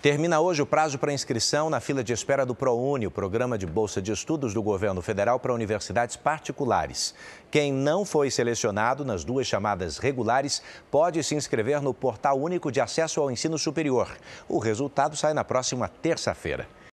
Termina hoje o prazo para inscrição na fila de espera do ProUni, o programa de bolsa de estudos do governo federal para universidades particulares. Quem não foi selecionado nas duas chamadas regulares pode se inscrever no Portal Único de Acesso ao Ensino Superior. O resultado sai na próxima terça-feira.